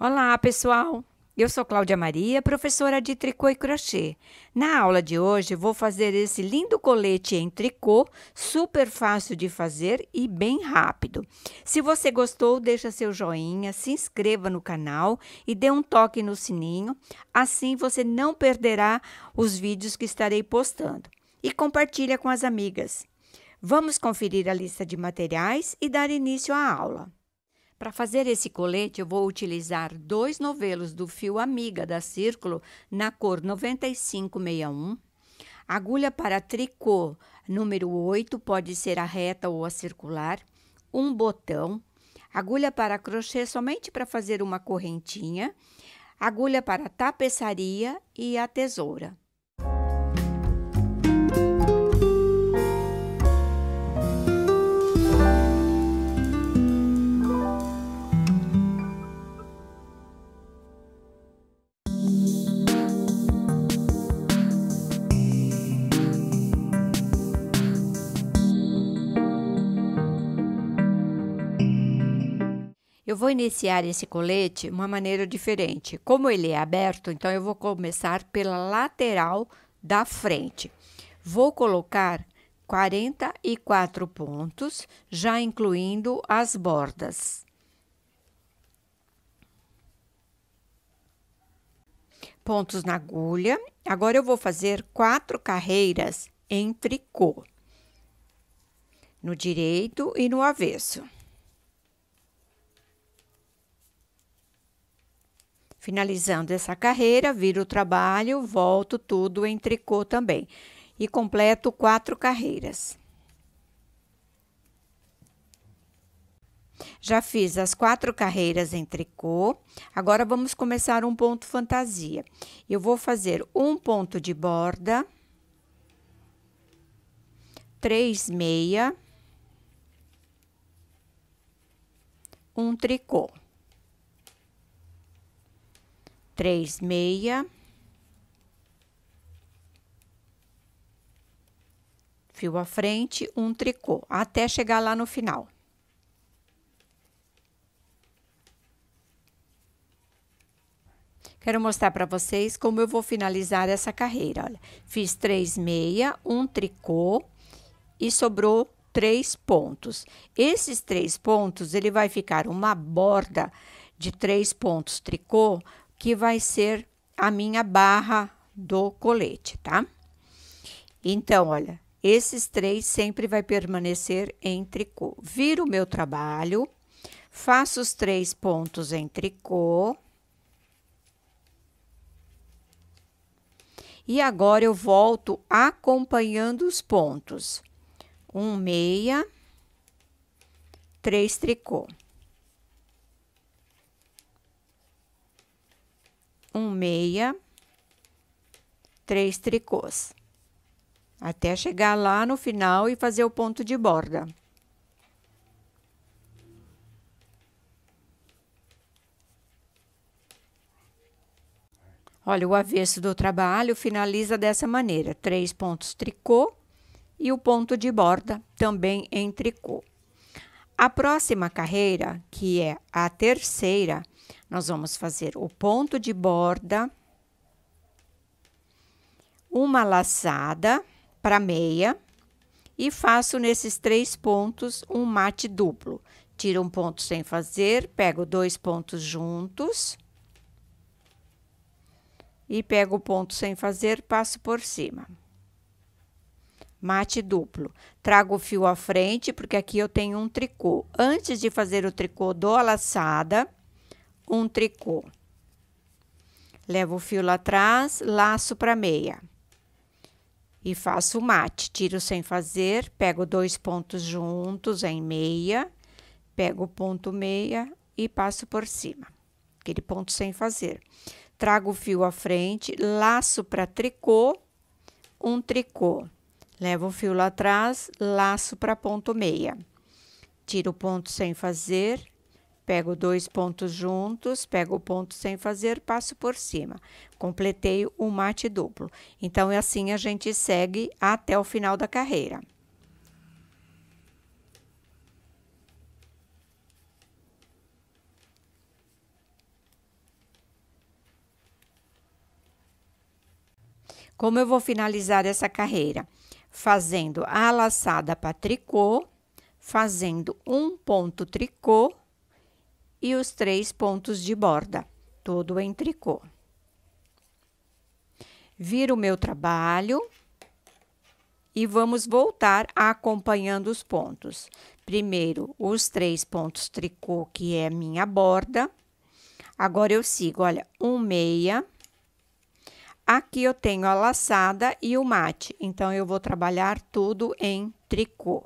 Olá, pessoal! Eu sou Cláudia Maria, professora de tricô e crochê. Na aula de hoje, vou fazer esse lindo colete em tricô, super fácil de fazer e bem rápido. Se você gostou, deixa seu joinha, se inscreva no canal e dê um toque no sininho, assim você não perderá os vídeos que estarei postando. E compartilha com as amigas. Vamos conferir a lista de materiais e dar início à aula. Para fazer esse colete, eu vou utilizar dois novelos do fio Amiga da Círculo na cor 9561, agulha para tricô número 8, pode ser a reta ou a circular, um botão, agulha para crochê somente para fazer uma correntinha, agulha para tapeçaria e a tesoura. Eu vou iniciar esse colete uma maneira diferente. Como ele é aberto, então eu vou começar pela lateral da frente. Vou colocar 44 pontos, já incluindo as bordas. Pontos na agulha. Agora eu vou fazer quatro carreiras em tricô, no direito e no avesso. Finalizando essa carreira, viro o trabalho, volto tudo em tricô também e completo quatro carreiras. Já fiz as quatro carreiras em tricô. Agora vamos começar um ponto fantasia. Eu vou fazer um ponto de borda, três meia, um tricô três meia, fio à frente, um tricô, até chegar lá no final. Quero mostrar para vocês como eu vou finalizar essa carreira. Olha, fiz três meia, um tricô e sobrou três pontos. Esses três pontos, ele vai ficar uma borda de três pontos tricô que vai ser a minha barra do colete, tá? Então, olha, esses três sempre vai permanecer em tricô. Viro o meu trabalho, faço os três pontos em tricô. E agora eu volto acompanhando os pontos. Um meia, três tricô. um meia, três tricôs, até chegar lá no final e fazer o ponto de borda. Olha, o avesso do trabalho finaliza dessa maneira: três pontos tricô e o ponto de borda também em tricô. A próxima carreira, que é a terceira, nós vamos fazer o ponto de borda, uma laçada para meia e faço nesses três pontos um mate duplo. Tiro um ponto sem fazer, pego dois pontos juntos e pego o ponto sem fazer, passo por cima. Mate duplo. Trago o fio à frente, porque aqui eu tenho um tricô. Antes de fazer o tricô, dou a laçada um tricô. Levo o fio lá atrás, laço para meia. E faço o mate, tiro sem fazer, pego dois pontos juntos em meia, pego o ponto meia e passo por cima. Aquele ponto sem fazer. Trago o fio à frente, laço para tricô, um tricô. Levo o fio lá atrás, laço para ponto meia. Tiro o ponto sem fazer, Pego dois pontos juntos, pego o ponto sem fazer, passo por cima. Completei o mate duplo. Então, é assim a gente segue até o final da carreira. Como eu vou finalizar essa carreira? Fazendo a laçada para tricô, fazendo um ponto tricô, e os três pontos de borda, todo em tricô. Viro o meu trabalho e vamos voltar acompanhando os pontos. Primeiro, os três pontos tricô, que é minha borda. Agora, eu sigo, olha, um meia. Aqui eu tenho a laçada e o mate, então eu vou trabalhar tudo em tricô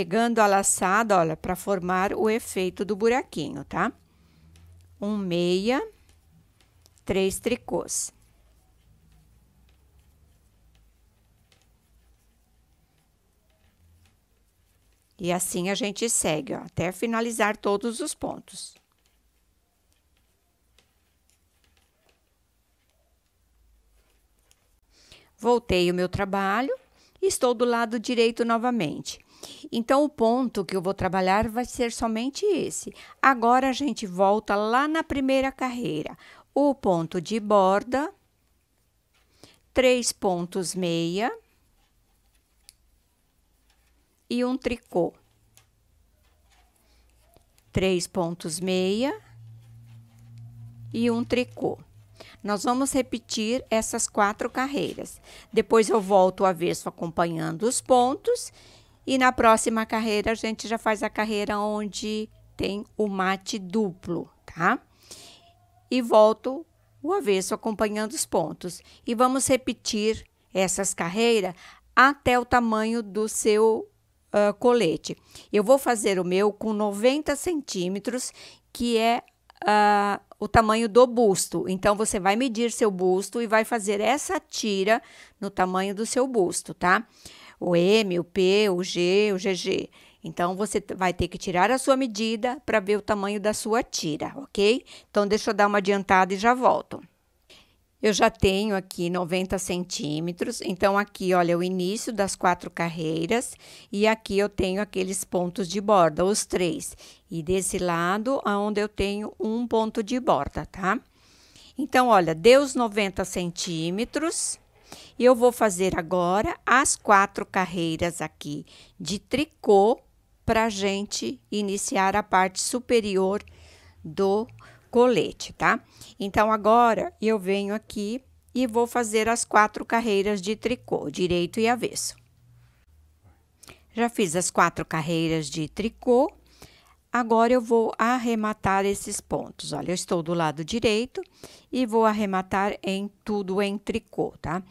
pegando a laçada, olha, para formar o efeito do buraquinho, tá? Um meia, três tricôs. E assim a gente segue, ó, até finalizar todos os pontos. Voltei o meu trabalho e estou do lado direito novamente. Então, o ponto que eu vou trabalhar vai ser somente esse. Agora, a gente volta lá na primeira carreira. O ponto de borda, três pontos meia e um tricô. Três pontos meia e um tricô. Nós vamos repetir essas quatro carreiras. Depois eu volto o avesso acompanhando os pontos e na próxima carreira, a gente já faz a carreira onde tem o mate duplo, tá? E volto o avesso acompanhando os pontos. E vamos repetir essas carreiras até o tamanho do seu uh, colete. Eu vou fazer o meu com 90 centímetros, que é uh, o tamanho do busto. Então, você vai medir seu busto e vai fazer essa tira no tamanho do seu busto, tá? Tá? o M, o P, o G, o GG. Então, você vai ter que tirar a sua medida para ver o tamanho da sua tira, ok? Então, deixa eu dar uma adiantada e já volto. Eu já tenho aqui 90 centímetros, então aqui, olha, o início das quatro carreiras e aqui eu tenho aqueles pontos de borda, os três. E desse lado, onde eu tenho um ponto de borda, tá? Então, olha, deu os 90 centímetros, e eu vou fazer agora as quatro carreiras aqui de tricô para gente iniciar a parte superior do colete, tá? Então, agora eu venho aqui e vou fazer as quatro carreiras de tricô, direito e avesso. Já fiz as quatro carreiras de tricô Agora eu vou arrematar esses pontos. Olha, eu estou do lado direito e vou arrematar em tudo em tricô, tá?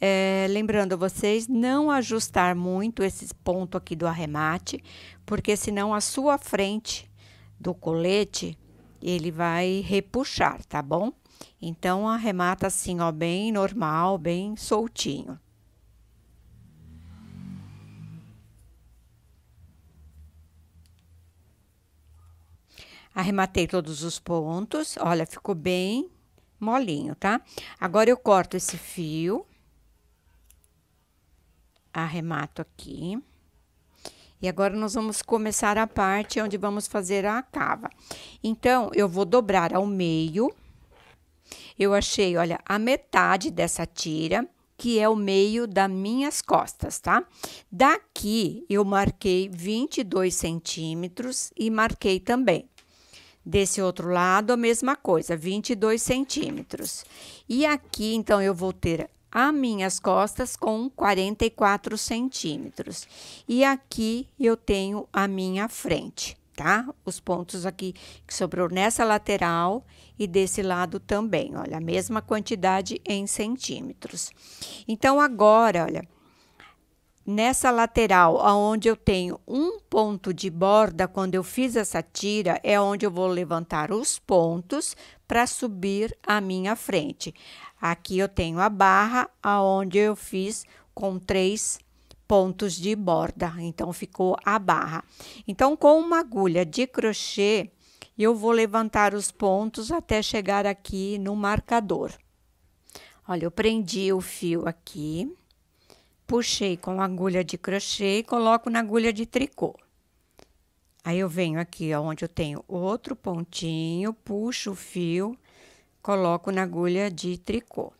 É, lembrando vocês, não ajustar muito esse ponto aqui do arremate, porque senão a sua frente do colete, ele vai repuxar, tá bom? Então, arremata assim, ó, bem normal, bem soltinho. Arrematei todos os pontos. Olha, ficou bem molinho, tá? Agora eu corto esse fio. Arremato aqui. E agora nós vamos começar a parte onde vamos fazer a cava. Então, eu vou dobrar ao meio. Eu achei, olha, a metade dessa tira que é o meio das minhas costas, tá? Daqui eu marquei 22 centímetros e marquei também Desse outro lado, a mesma coisa, 22 centímetros. E aqui, então, eu vou ter as minhas costas com 44 centímetros. E aqui eu tenho a minha frente, tá? Os pontos aqui que sobrou nessa lateral e desse lado também, olha, a mesma quantidade em centímetros. Então, agora, olha Nessa lateral, aonde eu tenho um ponto de borda, quando eu fiz essa tira, é onde eu vou levantar os pontos para subir a minha frente. Aqui eu tenho a barra, aonde eu fiz com três pontos de borda, então ficou a barra. Então, com uma agulha de crochê, eu vou levantar os pontos até chegar aqui no marcador. Olha, eu prendi o fio aqui puxei com agulha de crochê e coloco na agulha de tricô. Aí eu venho aqui onde eu tenho outro pontinho, puxo o fio, coloco na agulha de tricô.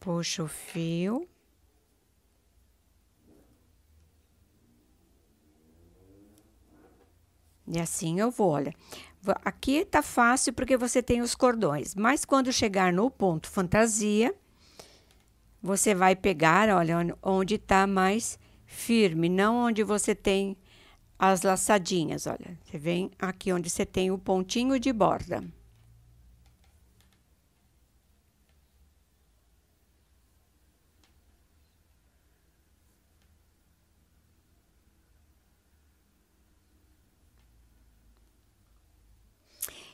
Puxo o fio. E assim eu vou, olha. Aqui está fácil porque você tem os cordões, mas quando chegar no ponto fantasia, você vai pegar, olha, onde está mais firme, não onde você tem as laçadinhas, olha. Você vem aqui onde você tem o pontinho de borda.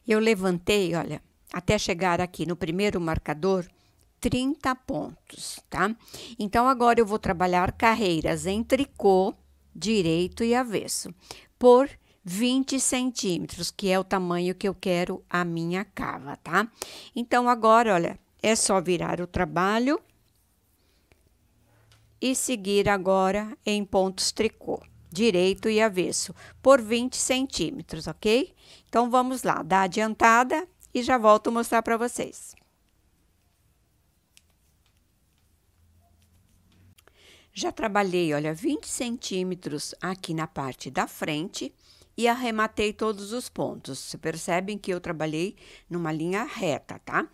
Eu levantei, olha, até chegar aqui no primeiro marcador, 30 pontos, tá? Então agora eu vou trabalhar carreiras em tricô, direito e avesso, por 20 centímetros, que é o tamanho que eu quero a minha cava, tá? Então agora, olha, é só virar o trabalho e seguir agora em pontos tricô direito e avesso, por 20 centímetros, ok? Então, vamos lá, dá adiantada e já volto a mostrar para vocês. Já trabalhei, olha, 20 centímetros aqui na parte da frente e arrematei todos os pontos. Vocês percebem que eu trabalhei numa linha reta, tá?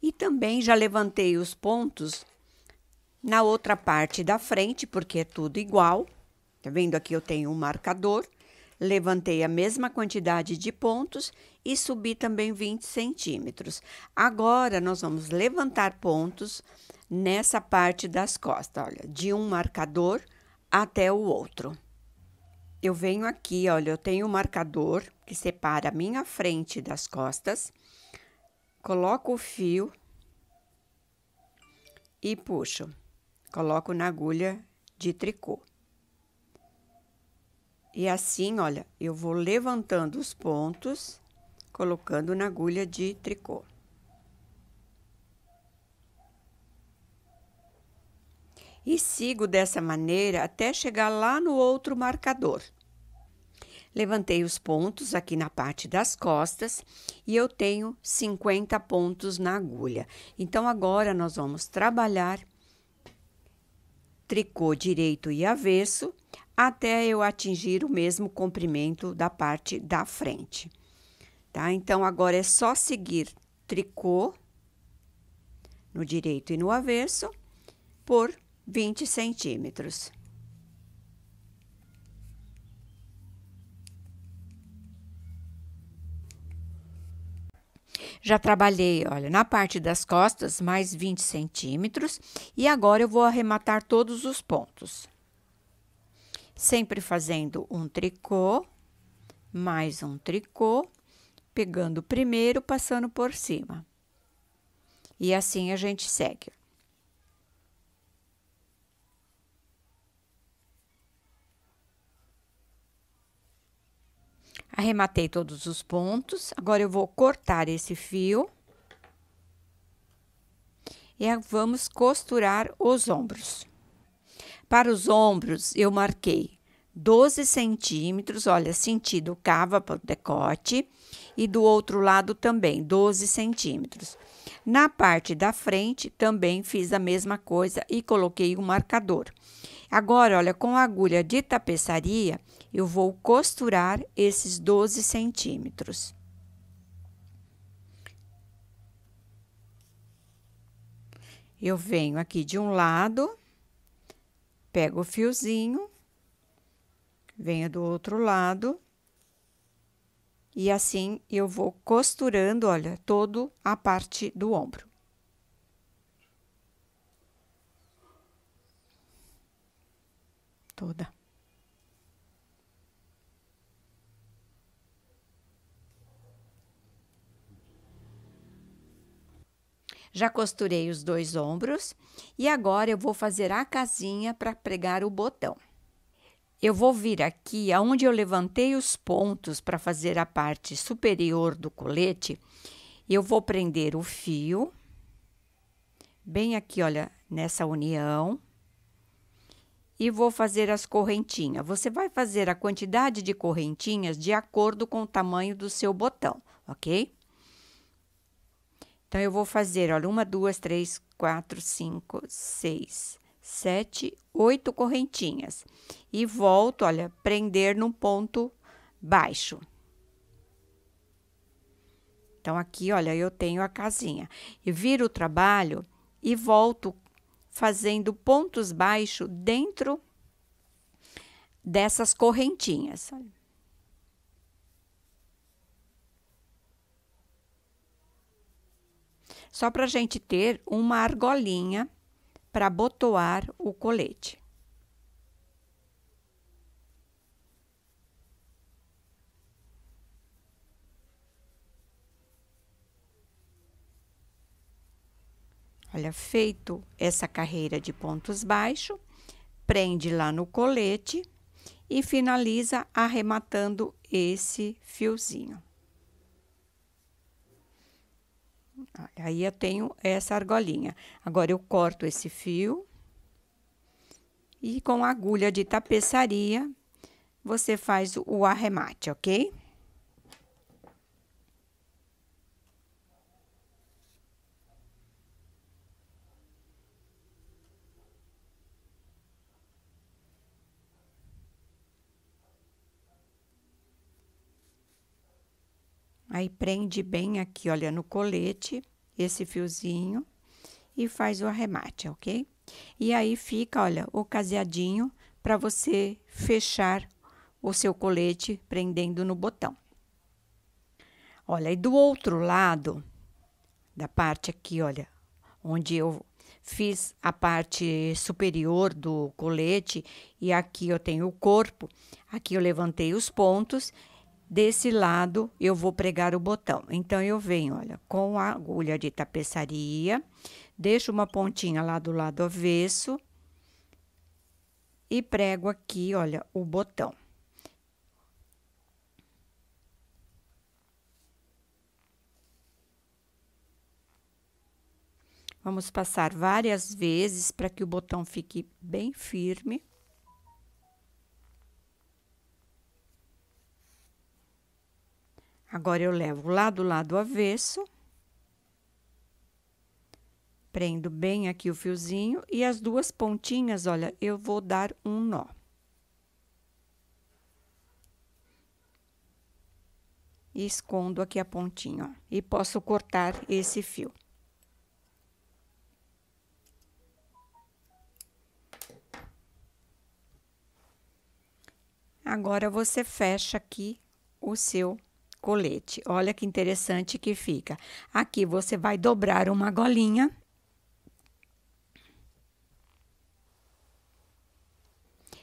E também já levantei os pontos na outra parte da frente, porque é tudo igual, Tá vendo aqui eu tenho um marcador, levantei a mesma quantidade de pontos e subi também 20 centímetros. Agora, nós vamos levantar pontos nessa parte das costas, olha, de um marcador até o outro. Eu venho aqui, olha, eu tenho o um marcador que separa a minha frente das costas, coloco o fio e puxo, coloco na agulha de tricô. E assim, olha, eu vou levantando os pontos, colocando na agulha de tricô. E sigo dessa maneira até chegar lá no outro marcador. Levantei os pontos aqui na parte das costas e eu tenho 50 pontos na agulha. Então, agora nós vamos trabalhar tricô direito e avesso até eu atingir o mesmo comprimento da parte da frente. Tá? Então, agora é só seguir tricô no direito e no avesso por 20 centímetros. Já trabalhei, olha, na parte das costas, mais 20 centímetros. E agora eu vou arrematar todos os pontos sempre fazendo um tricô, mais um tricô, pegando o primeiro, passando por cima. E assim a gente segue. Arrematei todos os pontos. Agora, eu vou cortar esse fio. E vamos costurar os ombros. Para os ombros, eu marquei 12 centímetros, olha, sentido cava para o decote, e do outro lado também 12 centímetros. Na parte da frente também fiz a mesma coisa e coloquei um marcador. Agora, olha, com a agulha de tapeçaria, eu vou costurar esses 12 centímetros. Eu venho aqui de um lado pego o fiozinho, venho do outro lado, e assim eu vou costurando, olha, toda a parte do ombro. Toda. Já costurei os dois ombros e agora eu vou fazer a casinha para pregar o botão. Eu vou vir aqui aonde eu levantei os pontos para fazer a parte superior do colete, eu vou prender o fio bem aqui, olha, nessa união e vou fazer as correntinhas. Você vai fazer a quantidade de correntinhas de acordo com o tamanho do seu botão, ok? Então, eu vou fazer, olha, uma, duas, três, quatro, cinco, seis, sete, oito correntinhas. E volto, olha, prender num ponto baixo. Então, aqui, olha, eu tenho a casinha. E viro o trabalho e volto fazendo pontos baixos dentro dessas correntinhas. Olha. só para a gente ter uma argolinha para botoar o colete. Olha, feito essa carreira de pontos baixos, prende lá no colete e finaliza arrematando esse fiozinho. Aí eu tenho essa argolinha. Agora eu corto esse fio e com a agulha de tapeçaria você faz o arremate, ok? Aí prende bem aqui, olha, no colete esse fiozinho e faz o arremate, ok? E aí fica, olha, o caseadinho para você fechar o seu colete prendendo no botão. Olha, e do outro lado, da parte aqui, olha, onde eu fiz a parte superior do colete e aqui eu tenho o corpo, aqui eu levantei os pontos Desse lado, eu vou pregar o botão. Então, eu venho, olha, com a agulha de tapeçaria, deixo uma pontinha lá do lado avesso e prego aqui, olha, o botão. Vamos passar várias vezes para que o botão fique bem firme. Agora, eu levo lá do lado avesso. Prendo bem aqui o fiozinho e as duas pontinhas, olha, eu vou dar um nó. E escondo aqui a pontinha, ó, e posso cortar esse fio. Agora, você fecha aqui o seu colete. Olha que interessante que fica. Aqui você vai dobrar uma golinha.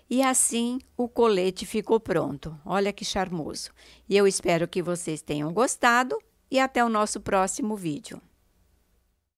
E assim o colete ficou pronto. Olha que charmoso. E eu espero que vocês tenham gostado e até o nosso próximo vídeo.